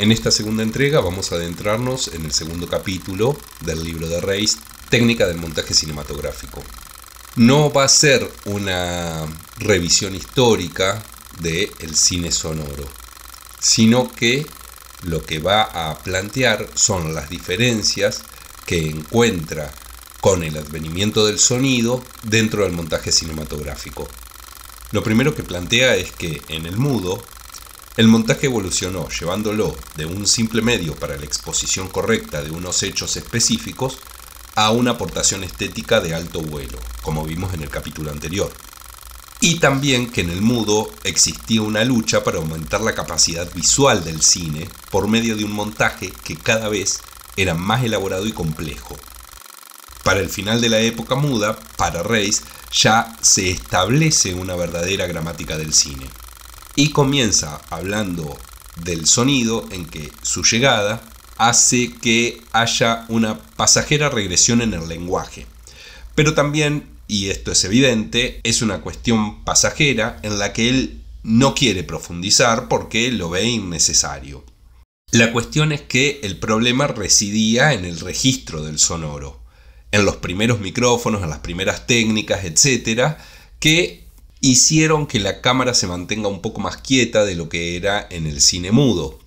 En esta segunda entrega vamos a adentrarnos en el segundo capítulo del libro de Reis, Técnica del montaje cinematográfico. No va a ser una revisión histórica del cine sonoro, sino que lo que va a plantear son las diferencias que encuentra con el advenimiento del sonido dentro del montaje cinematográfico. Lo primero que plantea es que en el mudo el montaje evolucionó, llevándolo de un simple medio para la exposición correcta de unos hechos específicos a una aportación estética de alto vuelo, como vimos en el capítulo anterior. Y también que en el mudo existía una lucha para aumentar la capacidad visual del cine por medio de un montaje que cada vez era más elaborado y complejo. Para el final de la época muda, para Reis, ya se establece una verdadera gramática del cine y comienza hablando del sonido en que su llegada hace que haya una pasajera regresión en el lenguaje. Pero también, y esto es evidente, es una cuestión pasajera en la que él no quiere profundizar porque lo ve innecesario. La cuestión es que el problema residía en el registro del sonoro, en los primeros micrófonos, en las primeras técnicas, etc., que hicieron que la cámara se mantenga un poco más quieta de lo que era en el cine mudo,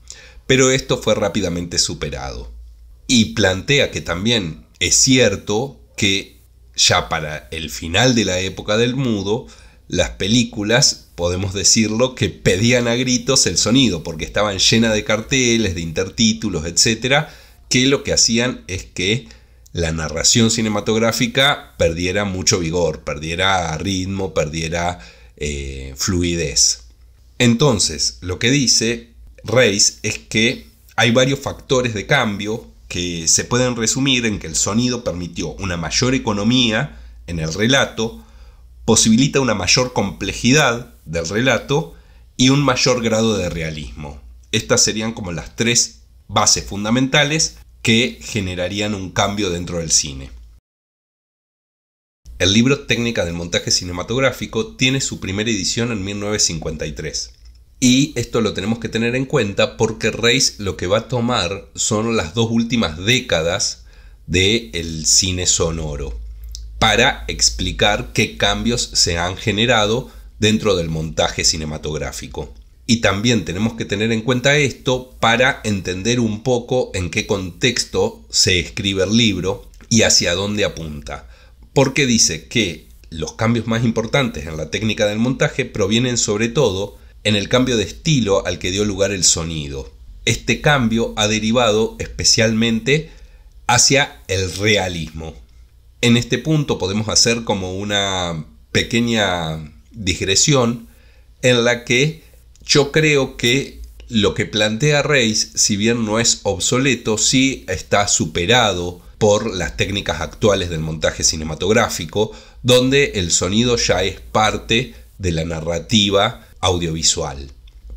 pero esto fue rápidamente superado. Y plantea que también es cierto que ya para el final de la época del mudo, las películas, podemos decirlo, que pedían a gritos el sonido, porque estaban llenas de carteles, de intertítulos, etcétera, que lo que hacían es que la narración cinematográfica perdiera mucho vigor, perdiera ritmo, perdiera eh, fluidez. Entonces, lo que dice Reis es que hay varios factores de cambio que se pueden resumir en que el sonido permitió una mayor economía en el relato, posibilita una mayor complejidad del relato y un mayor grado de realismo. Estas serían como las tres bases fundamentales que generarían un cambio dentro del cine. El libro Técnica del montaje cinematográfico tiene su primera edición en 1953. Y esto lo tenemos que tener en cuenta porque Reis lo que va a tomar son las dos últimas décadas del cine sonoro para explicar qué cambios se han generado dentro del montaje cinematográfico. Y también tenemos que tener en cuenta esto para entender un poco en qué contexto se escribe el libro y hacia dónde apunta. Porque dice que los cambios más importantes en la técnica del montaje provienen sobre todo en el cambio de estilo al que dio lugar el sonido. Este cambio ha derivado especialmente hacia el realismo. En este punto podemos hacer como una pequeña digresión en la que yo creo que lo que plantea Reis, si bien no es obsoleto, sí está superado por las técnicas actuales del montaje cinematográfico, donde el sonido ya es parte de la narrativa audiovisual.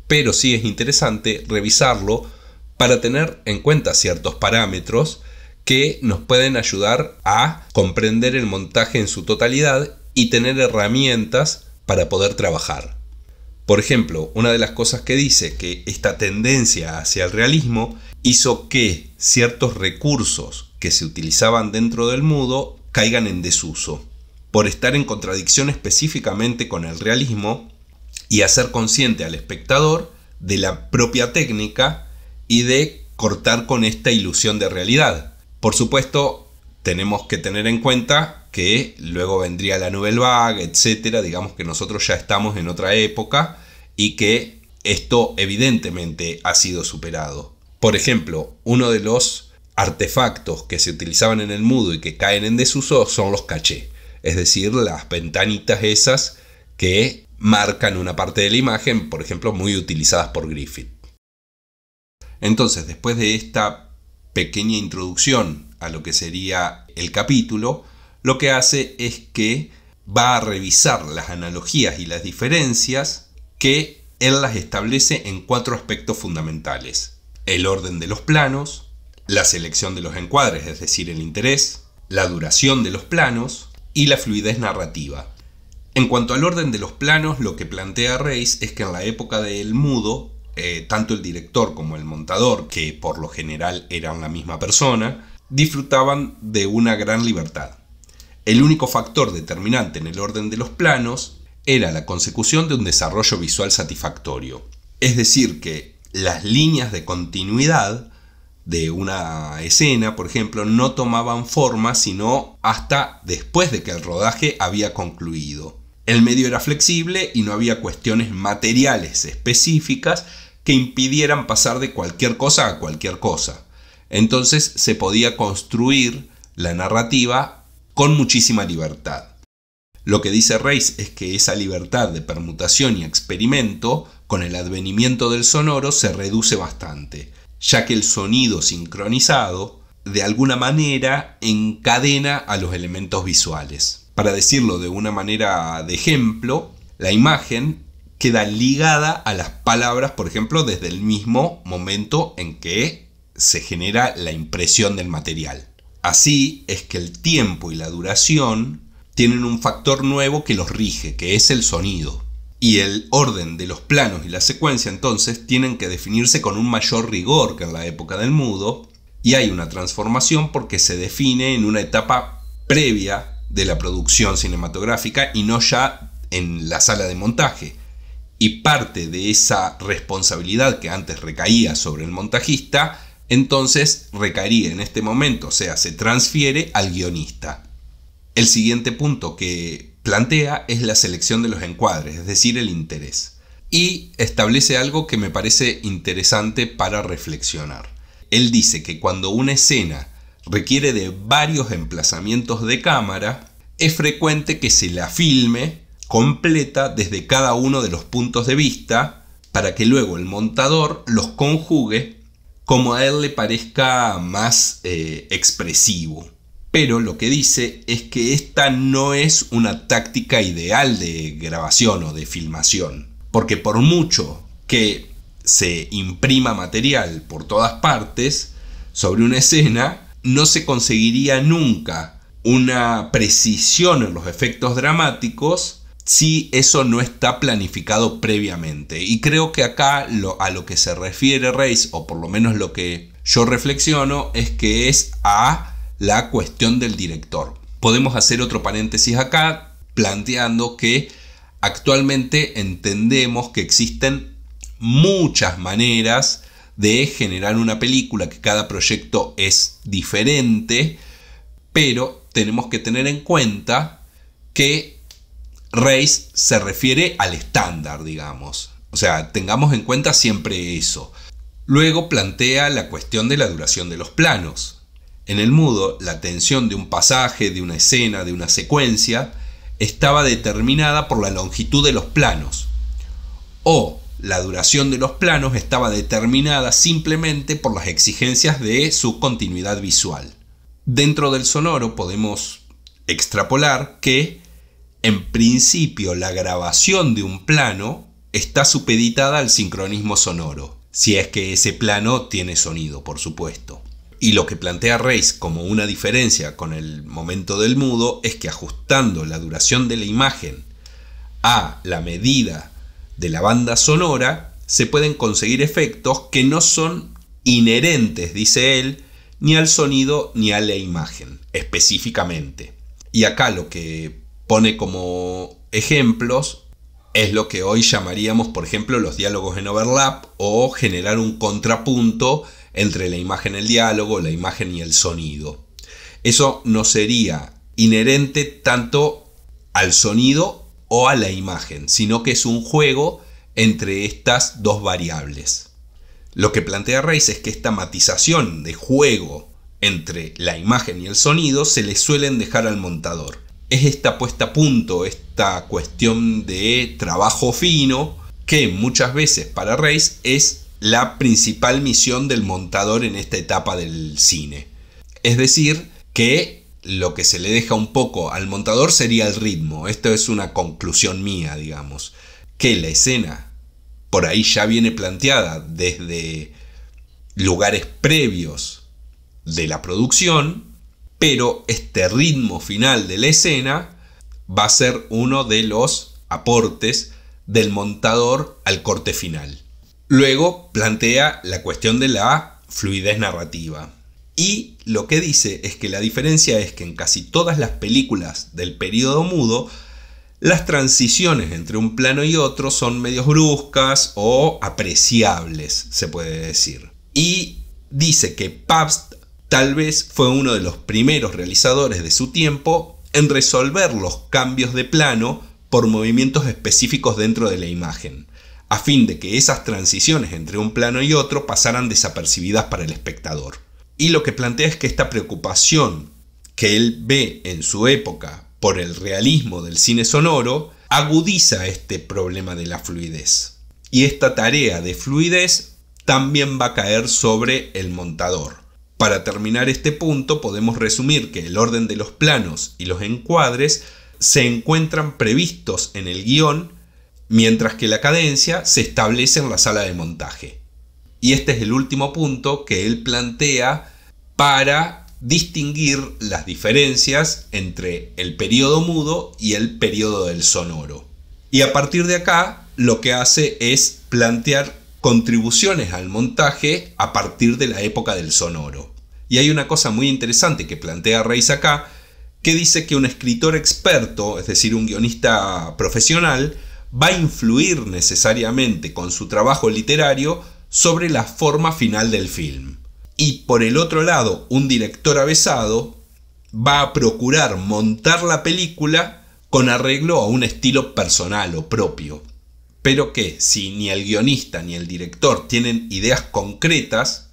Pero sí es interesante revisarlo para tener en cuenta ciertos parámetros que nos pueden ayudar a comprender el montaje en su totalidad y tener herramientas para poder trabajar. Por ejemplo, una de las cosas que dice que esta tendencia hacia el realismo hizo que ciertos recursos que se utilizaban dentro del mudo caigan en desuso, por estar en contradicción específicamente con el realismo y hacer consciente al espectador de la propia técnica y de cortar con esta ilusión de realidad. Por supuesto, tenemos que tener en cuenta que luego vendría la Nouvelle Vague, etcétera. Digamos que nosotros ya estamos en otra época y que esto evidentemente ha sido superado. Por ejemplo, uno de los artefactos que se utilizaban en el mudo y que caen en desuso son los caché, es decir, las ventanitas esas que marcan una parte de la imagen, por ejemplo, muy utilizadas por Griffith. Entonces, después de esta pequeña introducción a lo que sería el capítulo, lo que hace es que va a revisar las analogías y las diferencias que él las establece en cuatro aspectos fundamentales. El orden de los planos, la selección de los encuadres, es decir, el interés, la duración de los planos y la fluidez narrativa. En cuanto al orden de los planos, lo que plantea Reis es que en la época del Mudo, eh, tanto el director como el montador, que por lo general eran la misma persona, disfrutaban de una gran libertad. El único factor determinante en el orden de los planos era la consecución de un desarrollo visual satisfactorio. Es decir, que las líneas de continuidad de una escena, por ejemplo, no tomaban forma sino hasta después de que el rodaje había concluido. El medio era flexible y no había cuestiones materiales específicas que impidieran pasar de cualquier cosa a cualquier cosa. Entonces se podía construir la narrativa con muchísima libertad. Lo que dice Reis es que esa libertad de permutación y experimento, con el advenimiento del sonoro, se reduce bastante, ya que el sonido sincronizado, de alguna manera, encadena a los elementos visuales. Para decirlo de una manera de ejemplo, la imagen queda ligada a las palabras, por ejemplo, desde el mismo momento en que se genera la impresión del material. Así es que el tiempo y la duración tienen un factor nuevo que los rige, que es el sonido. Y el orden de los planos y la secuencia entonces tienen que definirse con un mayor rigor que en la época del mudo, y hay una transformación porque se define en una etapa previa de la producción cinematográfica y no ya en la sala de montaje. Y parte de esa responsabilidad que antes recaía sobre el montajista entonces recaería en este momento, o sea, se transfiere al guionista. El siguiente punto que plantea es la selección de los encuadres, es decir, el interés. Y establece algo que me parece interesante para reflexionar. Él dice que cuando una escena requiere de varios emplazamientos de cámara, es frecuente que se la filme completa desde cada uno de los puntos de vista para que luego el montador los conjugue como a él le parezca más eh, expresivo. Pero lo que dice es que esta no es una táctica ideal de grabación o de filmación, porque por mucho que se imprima material por todas partes sobre una escena, no se conseguiría nunca una precisión en los efectos dramáticos si eso no está planificado previamente. Y creo que acá a lo que se refiere Reis, o por lo menos lo que yo reflexiono, es que es a la cuestión del director. Podemos hacer otro paréntesis acá, planteando que actualmente entendemos que existen muchas maneras de generar una película, que cada proyecto es diferente, pero tenemos que tener en cuenta que race se refiere al estándar, digamos. O sea, tengamos en cuenta siempre eso. Luego plantea la cuestión de la duración de los planos. En el mudo, la tensión de un pasaje, de una escena, de una secuencia, estaba determinada por la longitud de los planos. O la duración de los planos estaba determinada simplemente por las exigencias de su continuidad visual. Dentro del sonoro podemos extrapolar que en principio, la grabación de un plano está supeditada al sincronismo sonoro, si es que ese plano tiene sonido, por supuesto. Y lo que plantea Reis como una diferencia con el momento del mudo es que ajustando la duración de la imagen a la medida de la banda sonora, se pueden conseguir efectos que no son inherentes, dice él, ni al sonido ni a la imagen, específicamente. Y acá lo que pone como ejemplos es lo que hoy llamaríamos, por ejemplo, los diálogos en overlap o generar un contrapunto entre la imagen y el diálogo, la imagen y el sonido. Eso no sería inherente tanto al sonido o a la imagen, sino que es un juego entre estas dos variables. Lo que plantea Reis es que esta matización de juego entre la imagen y el sonido se le suelen dejar al montador es esta puesta a punto, esta cuestión de trabajo fino, que muchas veces para Reis es la principal misión del montador en esta etapa del cine. Es decir, que lo que se le deja un poco al montador sería el ritmo. Esto es una conclusión mía, digamos. Que la escena por ahí ya viene planteada desde lugares previos de la producción pero este ritmo final de la escena va a ser uno de los aportes del montador al corte final. Luego plantea la cuestión de la fluidez narrativa. Y lo que dice es que la diferencia es que en casi todas las películas del periodo mudo, las transiciones entre un plano y otro son medios bruscas o apreciables, se puede decir. Y dice que Pabst Tal vez fue uno de los primeros realizadores de su tiempo en resolver los cambios de plano por movimientos específicos dentro de la imagen, a fin de que esas transiciones entre un plano y otro pasaran desapercibidas para el espectador. Y lo que plantea es que esta preocupación que él ve en su época por el realismo del cine sonoro agudiza este problema de la fluidez. Y esta tarea de fluidez también va a caer sobre el montador. Para terminar este punto podemos resumir que el orden de los planos y los encuadres se encuentran previstos en el guión, mientras que la cadencia se establece en la sala de montaje. Y este es el último punto que él plantea para distinguir las diferencias entre el periodo mudo y el periodo del sonoro. Y a partir de acá lo que hace es plantear contribuciones al montaje a partir de la época del sonoro. Y hay una cosa muy interesante que plantea Reis acá, que dice que un escritor experto, es decir, un guionista profesional, va a influir necesariamente con su trabajo literario sobre la forma final del film. Y por el otro lado, un director avesado va a procurar montar la película con arreglo a un estilo personal o propio pero que si ni el guionista ni el director tienen ideas concretas,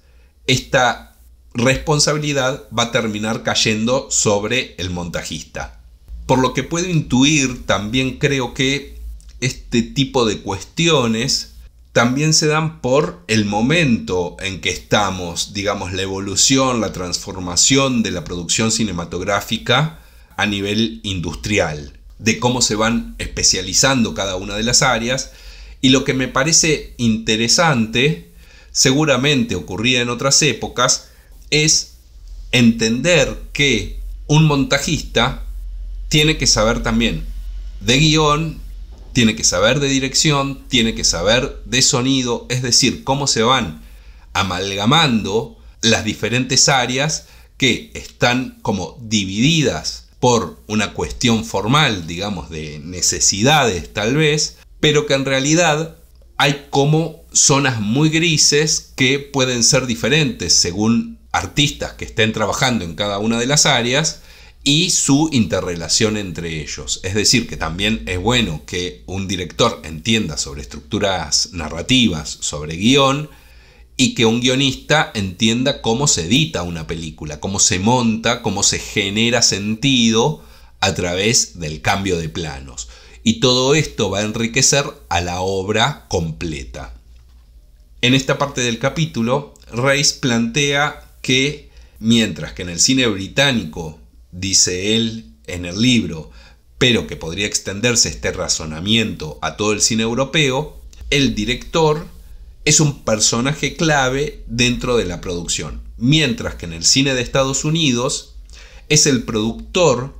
esta responsabilidad va a terminar cayendo sobre el montajista. Por lo que puedo intuir, también creo que este tipo de cuestiones también se dan por el momento en que estamos, digamos, la evolución, la transformación de la producción cinematográfica a nivel industrial, de cómo se van especializando cada una de las áreas y lo que me parece interesante, seguramente ocurría en otras épocas, es entender que un montajista tiene que saber también de guión, tiene que saber de dirección, tiene que saber de sonido, es decir, cómo se van amalgamando las diferentes áreas que están como divididas por una cuestión formal, digamos, de necesidades tal vez, pero que en realidad hay como zonas muy grises que pueden ser diferentes según artistas que estén trabajando en cada una de las áreas y su interrelación entre ellos. Es decir, que también es bueno que un director entienda sobre estructuras narrativas, sobre guión, y que un guionista entienda cómo se edita una película, cómo se monta, cómo se genera sentido a través del cambio de planos y todo esto va a enriquecer a la obra completa. En esta parte del capítulo, Reis plantea que mientras que en el cine británico, dice él en el libro, pero que podría extenderse este razonamiento a todo el cine europeo, el director es un personaje clave dentro de la producción, mientras que en el cine de Estados Unidos es el productor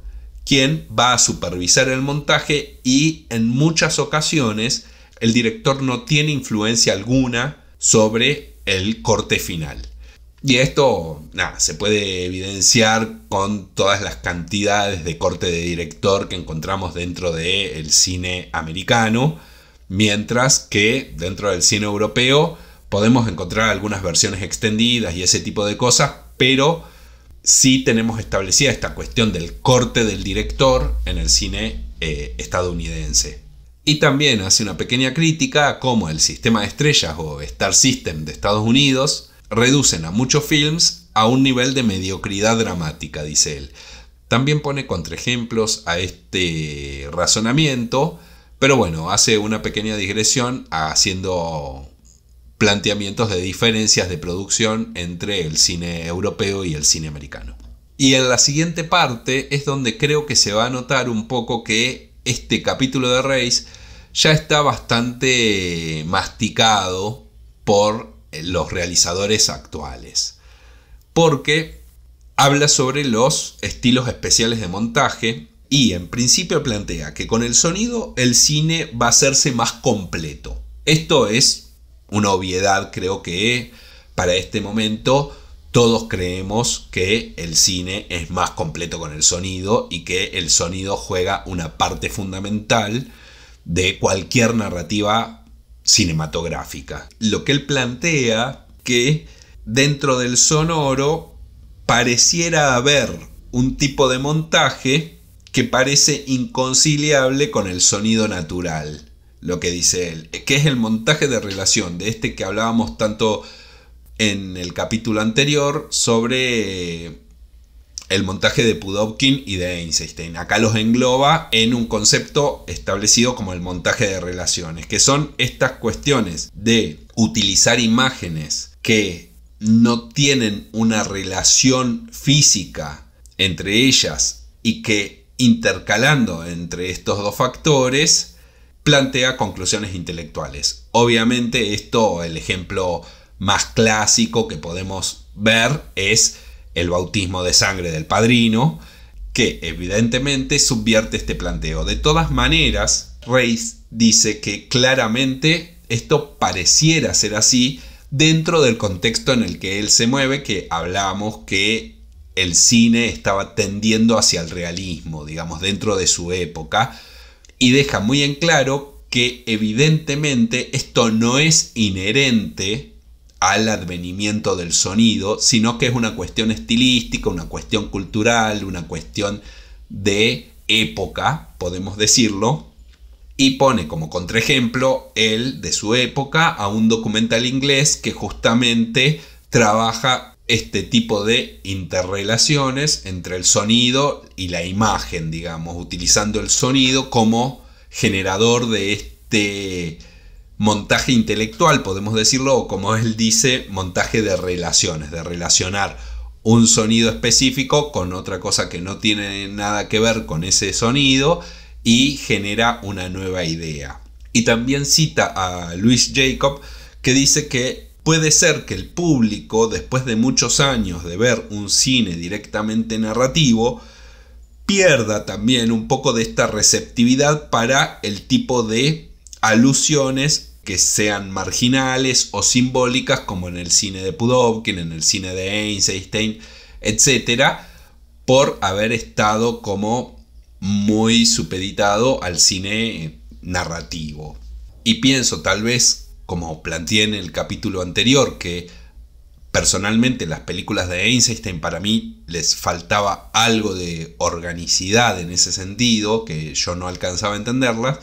quien va a supervisar el montaje y en muchas ocasiones el director no tiene influencia alguna sobre el corte final. Y esto nada, se puede evidenciar con todas las cantidades de corte de director que encontramos dentro del cine americano, mientras que dentro del cine europeo podemos encontrar algunas versiones extendidas y ese tipo de cosas, pero si tenemos establecida esta cuestión del corte del director en el cine eh, estadounidense. Y también hace una pequeña crítica a cómo el sistema de estrellas o Star System de Estados Unidos reducen a muchos films a un nivel de mediocridad dramática, dice él. También pone contraejemplos a este razonamiento, pero bueno, hace una pequeña digresión haciendo planteamientos de diferencias de producción entre el cine europeo y el cine americano. Y en la siguiente parte es donde creo que se va a notar un poco que este capítulo de Reis ya está bastante masticado por los realizadores actuales. Porque habla sobre los estilos especiales de montaje y en principio plantea que con el sonido el cine va a hacerse más completo. Esto es una obviedad creo que para este momento todos creemos que el cine es más completo con el sonido y que el sonido juega una parte fundamental de cualquier narrativa cinematográfica. Lo que él plantea que dentro del sonoro pareciera haber un tipo de montaje que parece inconciliable con el sonido natural lo que dice él, que es el montaje de relación, de este que hablábamos tanto en el capítulo anterior sobre eh, el montaje de Pudovkin y de Einstein. Acá los engloba en un concepto establecido como el montaje de relaciones, que son estas cuestiones de utilizar imágenes que no tienen una relación física entre ellas y que intercalando entre estos dos factores plantea conclusiones intelectuales. Obviamente esto, el ejemplo más clásico que podemos ver es el bautismo de sangre del padrino, que evidentemente subvierte este planteo. De todas maneras, Reis dice que claramente esto pareciera ser así dentro del contexto en el que él se mueve, que hablamos que el cine estaba tendiendo hacia el realismo, digamos, dentro de su época, y deja muy en claro que evidentemente esto no es inherente al advenimiento del sonido, sino que es una cuestión estilística, una cuestión cultural, una cuestión de época, podemos decirlo, y pone como contraejemplo el de su época a un documental inglés que justamente trabaja este tipo de interrelaciones entre el sonido y la imagen, digamos, utilizando el sonido como generador de este montaje intelectual, podemos decirlo, o como él dice, montaje de relaciones, de relacionar un sonido específico con otra cosa que no tiene nada que ver con ese sonido y genera una nueva idea. Y también cita a Luis Jacob que dice que Puede ser que el público, después de muchos años de ver un cine directamente narrativo, pierda también un poco de esta receptividad para el tipo de alusiones que sean marginales o simbólicas, como en el cine de Pudovkin, en el cine de Einstein, etc., por haber estado como muy supeditado al cine narrativo. Y pienso tal vez como planteé en el capítulo anterior, que personalmente las películas de Einstein para mí les faltaba algo de organicidad en ese sentido, que yo no alcanzaba a entenderlas,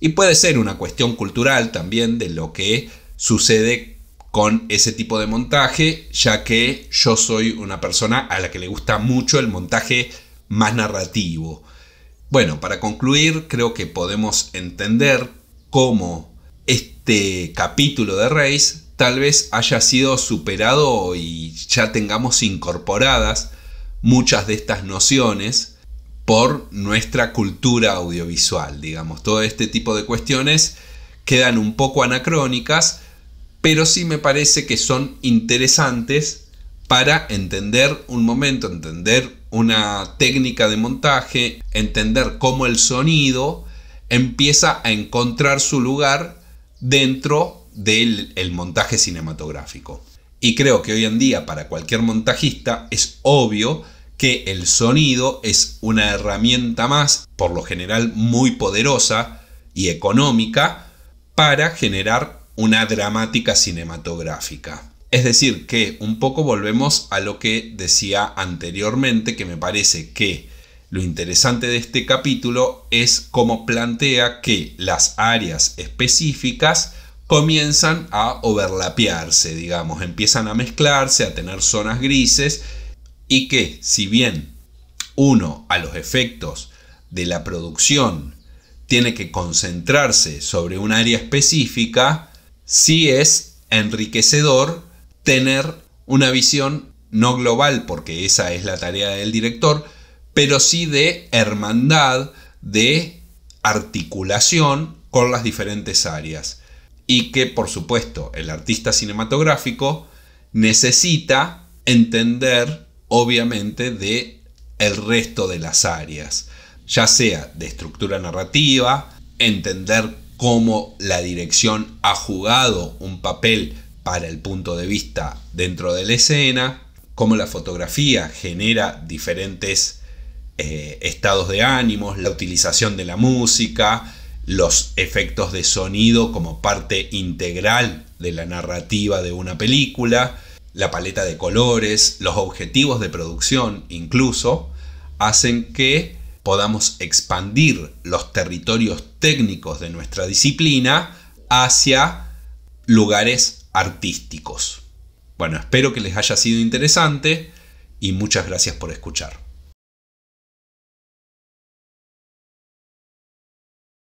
y puede ser una cuestión cultural también de lo que sucede con ese tipo de montaje, ya que yo soy una persona a la que le gusta mucho el montaje más narrativo. Bueno, para concluir, creo que podemos entender cómo este capítulo de Reis tal vez haya sido superado y ya tengamos incorporadas muchas de estas nociones por nuestra cultura audiovisual, digamos. Todo este tipo de cuestiones quedan un poco anacrónicas, pero sí me parece que son interesantes para entender un momento, entender una técnica de montaje, entender cómo el sonido empieza a encontrar su lugar dentro del montaje cinematográfico. Y creo que hoy en día para cualquier montajista es obvio que el sonido es una herramienta más, por lo general muy poderosa y económica, para generar una dramática cinematográfica. Es decir, que un poco volvemos a lo que decía anteriormente, que me parece que lo interesante de este capítulo es cómo plantea que las áreas específicas comienzan a overlapearse, digamos, empiezan a mezclarse, a tener zonas grises y que si bien uno a los efectos de la producción tiene que concentrarse sobre un área específica, sí es enriquecedor tener una visión no global, porque esa es la tarea del director, pero sí de hermandad, de articulación con las diferentes áreas. Y que, por supuesto, el artista cinematográfico necesita entender, obviamente, de el resto de las áreas, ya sea de estructura narrativa, entender cómo la dirección ha jugado un papel para el punto de vista dentro de la escena, cómo la fotografía genera diferentes eh, estados de ánimos, la utilización de la música, los efectos de sonido como parte integral de la narrativa de una película, la paleta de colores, los objetivos de producción incluso, hacen que podamos expandir los territorios técnicos de nuestra disciplina hacia lugares artísticos. Bueno, espero que les haya sido interesante y muchas gracias por escuchar.